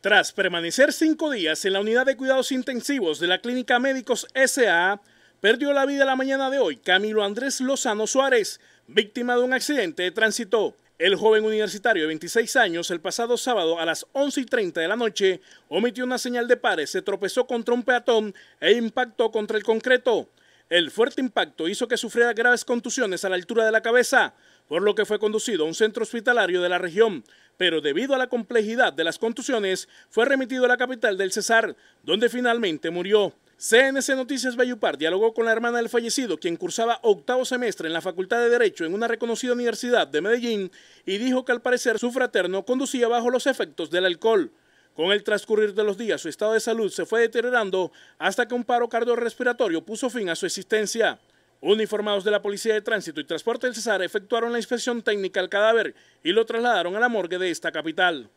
Tras permanecer cinco días en la unidad de cuidados intensivos de la Clínica Médicos S.A., perdió la vida la mañana de hoy Camilo Andrés Lozano Suárez, víctima de un accidente de tránsito. El joven universitario de 26 años, el pasado sábado a las 11 y 30 de la noche, omitió una señal de pares, se tropezó contra un peatón e impactó contra el concreto. El fuerte impacto hizo que sufriera graves contusiones a la altura de la cabeza, por lo que fue conducido a un centro hospitalario de la región, pero debido a la complejidad de las contusiones, fue remitido a la capital del Cesar, donde finalmente murió. CNC Noticias Bayupar dialogó con la hermana del fallecido, quien cursaba octavo semestre en la Facultad de Derecho en una reconocida universidad de Medellín, y dijo que al parecer su fraterno conducía bajo los efectos del alcohol. Con el transcurrir de los días, su estado de salud se fue deteriorando hasta que un paro cardiorrespiratorio puso fin a su existencia. Uniformados de la Policía de Tránsito y Transporte del Cesar efectuaron la inspección técnica al cadáver y lo trasladaron a la morgue de esta capital.